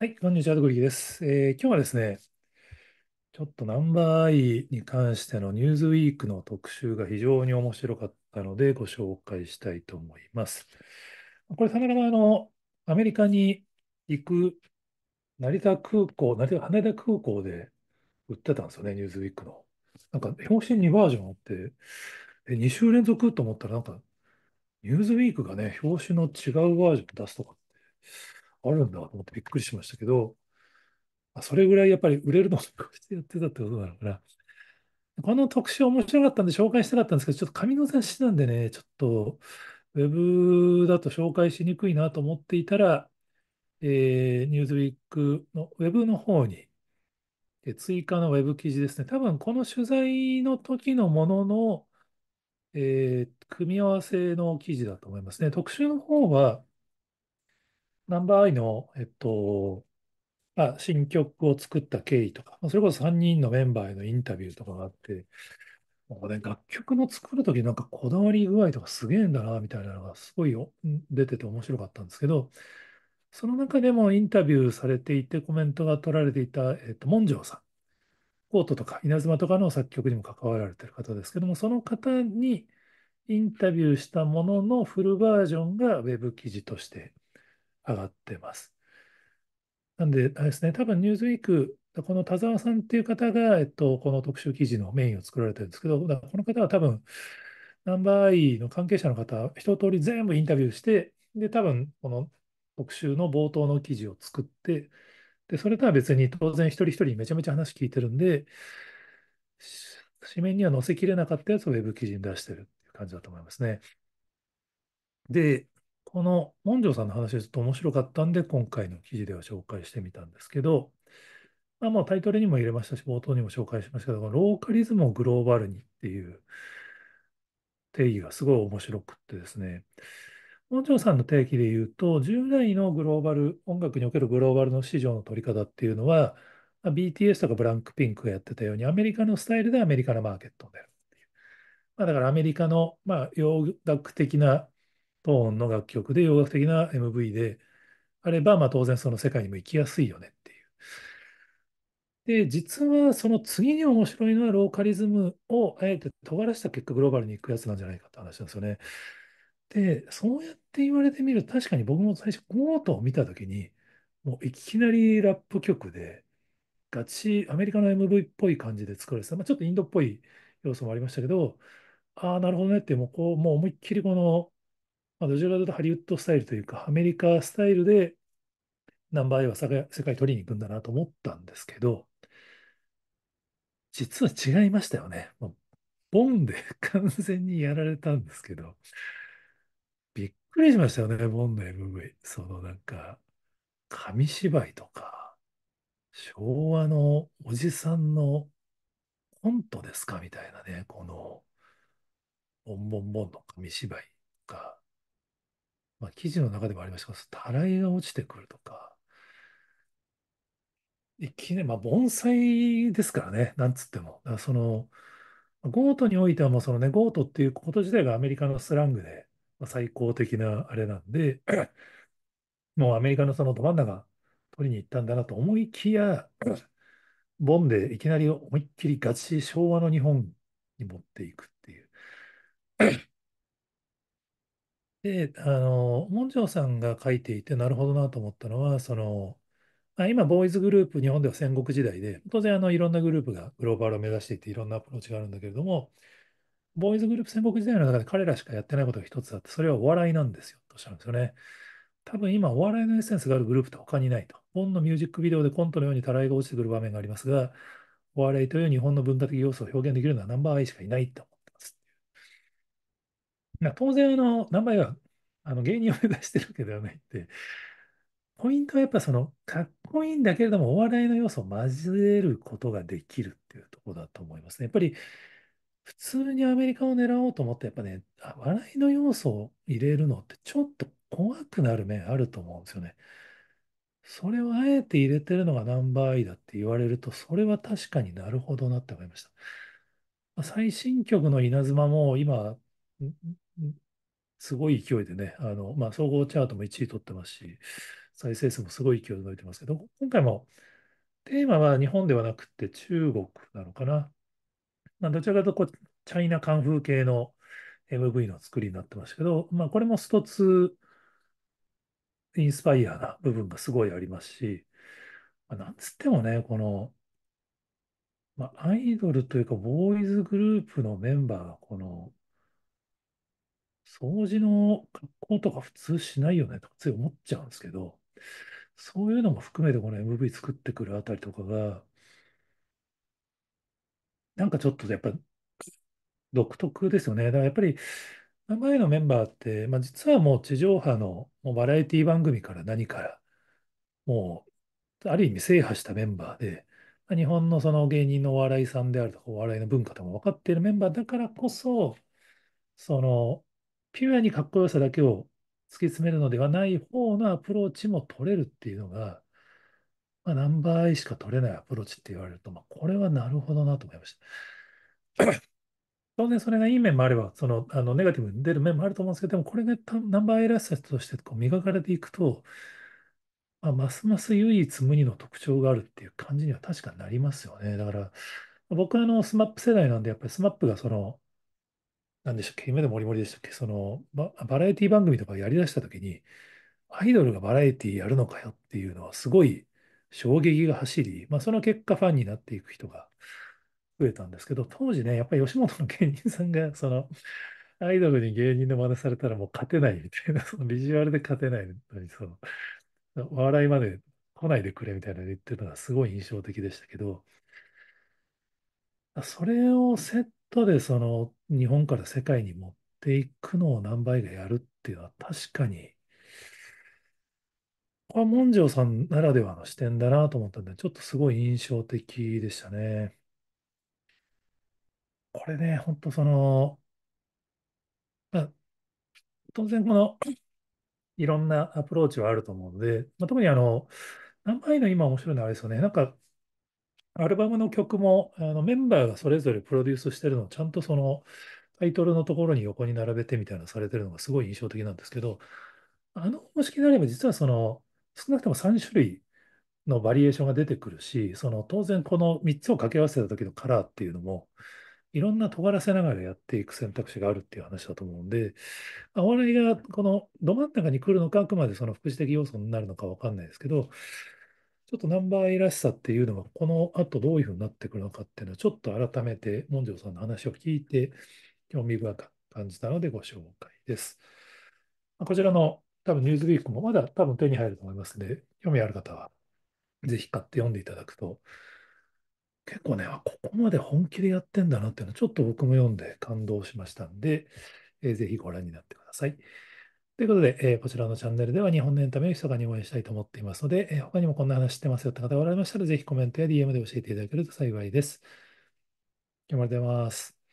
はい、こんにちは、ドクリキです。えー今日はですね、ちょっとナンバーアイに関してのニューズウィークの特集が非常に面白かったのでご紹介したいと思います。これ、たまたまあの、アメリカに行く成田空港、成田、羽田空港で売ってたんですよね、ニューズウィークの。なんか、表紙に2バージョンあって、2週連続と思ったら、なんか、ニューズウィークがね、表紙の違うバージョン出すとかってあるんだと思ってびっくりしましたけど、それぐらいやっぱり売れるのをこうしてやってたってことなのかな。この特集面白かったんで紹介したかったんですけど、ちょっと紙の雑誌なんでね、ちょっとウェブだと紹介しにくいなと思っていたら、えー、ニューズウィークのウェブの方に、え追加のウェブ記事ですね。多分この取材の時のものの、えー、組み合わせの記事だと思いますね。特集の方は、ナンバーアイの、えっと、まあ、新曲を作った経緯とか、まあ、それこそ3人のメンバーへのインタビューとかがあって、なんかね、楽曲の作るときなんかこだわり具合とかすげえんだな、みたいなのがすごいよ出てて面白かったんですけど、その中でもインタビューされていてコメントが取られていた、えっと、文城さん。コートとか稲妻とかの作曲にも関わられてる方ですけども、その方にインタビューしたもののフルバージョンがウェブ記事として上がってます。なんで、あれですね、多分ニューズウィーク、この田沢さんっていう方が、えっと、この特集記事のメインを作られてるんですけど、この方は多分、ナンバー I の関係者の方、一通り全部インタビューして、で、多分、この特集の冒頭の記事を作って、で、それとは別に当然一人一人めちゃめちゃ話聞いてるんで、紙面には載せきれなかったやつをウェブ記事に出してるっていう感じだと思いますね。で、この文條さんの話ずっと面白かったんで、今回の記事では紹介してみたんですけど、まあ、もうタイトルにも入れましたし、冒頭にも紹介しましたけど、ローカリズムをグローバルにっていう定義がすごい面白くってですね、文條さんの定義で言うと、従来のグローバル、音楽におけるグローバルの市場の取り方っていうのは、BTS とかブランクピンクがやってたように、アメリカのスタイルでアメリカのマーケットでなるっていう。まあ、だからアメリカの、まあ、洋楽的なトーンの楽曲で洋楽的な MV であれば、まあ、当然その世界にも行きやすいよねっていう。で、実はその次に面白いのはローカリズムをあえて尖らした結果グローバルに行くやつなんじゃないかって話なんですよね。で、そうやって言われてみると確かに僕も最初ゴートを見た時にもういきなりラップ曲でガチアメリカの MV っぽい感じで作られてた、まあ、ちょっとインドっぽい要素もありましたけど、ああ、なるほどねって、もうこう、もう思いっきりこのまあ、どちらかというとハリウッドスタイルというか、アメリカスタイルでナンバー A は世界取りに行くんだなと思ったんですけど、実は違いましたよね。まあ、ボンで完全にやられたんですけど、びっくりしましたよね、ボンの MV。そのなんか、紙芝居とか、昭和のおじさんのコントですかみたいなね、この、ボンボンボンの紙芝居。まあ、記事の中でもありましたが、たらいが落ちてくるとか、いきなり、まあ、盆栽ですからね、なんつっても。その、ゴートにおいてはもうそのね、ゴートっていうこと自体がアメリカのスラングで、まあ、最高的なあれなんで、もうアメリカのそのど真ん中取りに行ったんだなと思いきや、ボンでいきなり思いっきりガチ昭和の日本に持っていくっていう。で、あの、文條さんが書いていて、なるほどなと思ったのは、その、まあ、今、ボーイズグループ、日本では戦国時代で、当然、あの、いろんなグループがグローバルを目指していて、いろんなアプローチがあるんだけれども、ボーイズグループ戦国時代の中で彼らしかやってないことが一つあって、それはお笑いなんですよ、とおっしゃるんですよね。多分今、お笑いのエッセンスがあるグループって他にないと。本のミュージックビデオでコントのようにたらいが落ちてくる場面がありますが、お笑いという日本の文化的要素を表現できるのはナンバーアイしかいないと当然あの、名前はあの芸人を目指してるわけではないって、ポイントはやっぱその、かっこいいんだけれども、お笑いの要素を交えることができるっていうところだと思いますね。やっぱり、普通にアメリカを狙おうと思って、やっぱね、笑いの要素を入れるのってちょっと怖くなる面あると思うんですよね。それをあえて入れてるのがナンバーアイだって言われると、それは確かになるほどなって思いました。最新曲の稲妻も今、すごい勢いでね、あの、まあ、総合チャートも1位取ってますし、再生数もすごい勢いで伸びてますけど、今回もテーマは日本ではなくて中国なのかな。まあ、どちらかというとこう、チャイナカンフー系の MV の作りになってますけど、まあ、これもストツインスパイアな部分がすごいありますし、まあ、なんつってもね、この、まあ、アイドルというか、ボーイズグループのメンバーがこの掃除の格好とか普通しないよねとかつい思っちゃうんですけど、そういうのも含めてこの MV 作ってくるあたりとかが、なんかちょっとやっぱ独特ですよね。だからやっぱり前のメンバーって、まあ、実はもう地上波のもうバラエティ番組から何から、もうある意味制覇したメンバーで、まあ、日本のその芸人のお笑いさんであるとか、お笑いの文化とかも分かっているメンバーだからこそ、そのピュアにかっこよさだけを突き詰めるのではない方のアプローチも取れるっていうのが、まあ、ナンバーアイしか取れないアプローチって言われると、まあ、これはなるほどなと思いました。当然それがいい面もあれば、その、あのネガティブに出る面もあると思うんですけど、でもこれがナンバーアイらしさとしてこう磨かれていくと、まあ、ますます唯一無二の特徴があるっていう感じには確かになりますよね。だから、僕はあの、スマップ世代なんで、やっぱりスマップがその、なんでしたっけ、夢のもりもりでしたっけ、そのバ、バラエティ番組とかやりだしたときに、アイドルがバラエティやるのかよっていうのはすごい衝撃が走り、まあ、その結果ファンになっていく人が増えたんですけど、当時ね、やっぱり吉本の芸人さんが、その、アイドルに芸人の真似されたらもう勝てないみたいな、そのビジュアルで勝てないのに、その、笑いまで来ないでくれみたいなの言ってるのがすごい印象的でしたけど、それをセットでその日本から世界に持っていくのを何倍がやるっていうのは確かに、これは文章さんならではの視点だなと思ったんで、ちょっとすごい印象的でしたね。これね、本当その、まあ、当然この、いろんなアプローチはあると思うので、まあ、特にあの、何倍の今面白いのはあれですよね。なんか、アルバムの曲もあのメンバーがそれぞれプロデュースしてるのをちゃんとそのタイトルのところに横に並べてみたいなされてるのがすごい印象的なんですけど、あの方式であれば実はその少なくとも3種類のバリエーションが出てくるし、その当然この3つを掛け合わせた時のカラーっていうのも、いろんな尖らせながらやっていく選択肢があるっていう話だと思うんで、お笑いがこのど真ん中に来るのか、あくまでその副次的要素になるのかわかんないですけど、ちょっとナンバーイらしさっていうのが、この後どういうふうになってくるのかっていうのは、ちょっと改めて、文條さんの話を聞いて、興味深く感じたのでご紹介です。こちらの多分ニュースウィークもまだ多分手に入ると思いますので、興味ある方はぜひ買って読んでいただくと、結構ね、ここまで本気でやってんだなっていうのは、ちょっと僕も読んで感動しましたんで、えぜひご覧になってください。ということで、えー、こちらのチャンネルでは日本のエンタメを密かに応援したいと思っていますので、えー、他にもこんな話してますよって方がおられましたら、ぜひコメントや DM で教えていただけると幸いです。今日もありがとうございます。